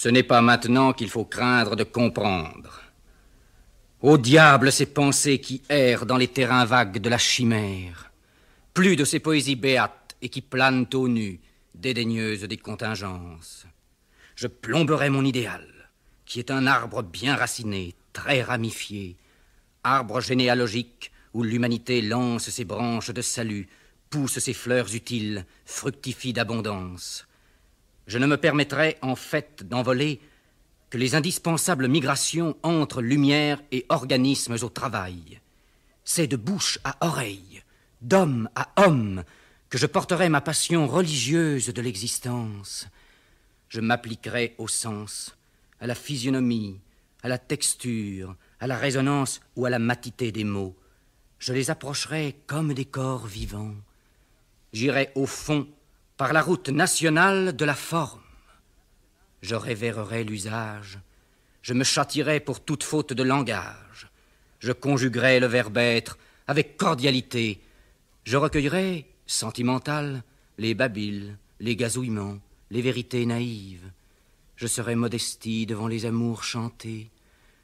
Ce n'est pas maintenant qu'il faut craindre de comprendre. Au diable ces pensées qui errent dans les terrains vagues de la chimère. Plus de ces poésies béates et qui planent aux nues, dédaigneuses des contingences. Je plomberai mon idéal, qui est un arbre bien raciné, très ramifié, arbre généalogique où l'humanité lance ses branches de salut, pousse ses fleurs utiles, fructifie d'abondance. Je ne me permettrai en fait d'envoler que les indispensables migrations entre lumière et organismes au travail. C'est de bouche à oreille, d'homme à homme, que je porterai ma passion religieuse de l'existence. Je m'appliquerai au sens, à la physionomie, à la texture, à la résonance ou à la matité des mots. Je les approcherai comme des corps vivants. J'irai au fond par la route nationale de la forme. Je révérerai l'usage, je me châtirai pour toute faute de langage, je conjuguerai le verbe être avec cordialité, je recueillerai, sentimental, les babiles, les gazouillements, les vérités naïves. Je serai modestie devant les amours chantés,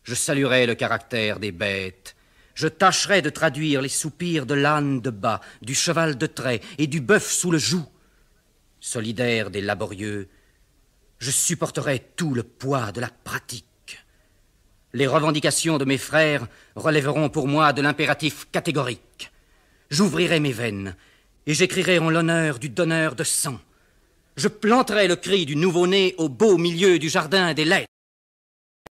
je saluerai le caractère des bêtes, je tâcherai de traduire les soupirs de l'âne de bas, du cheval de trait et du bœuf sous le joug solidaire des laborieux, je supporterai tout le poids de la pratique. Les revendications de mes frères relèveront pour moi de l'impératif catégorique. J'ouvrirai mes veines et j'écrirai en l'honneur du donneur de sang. Je planterai le cri du nouveau-né au beau milieu du jardin des lettres.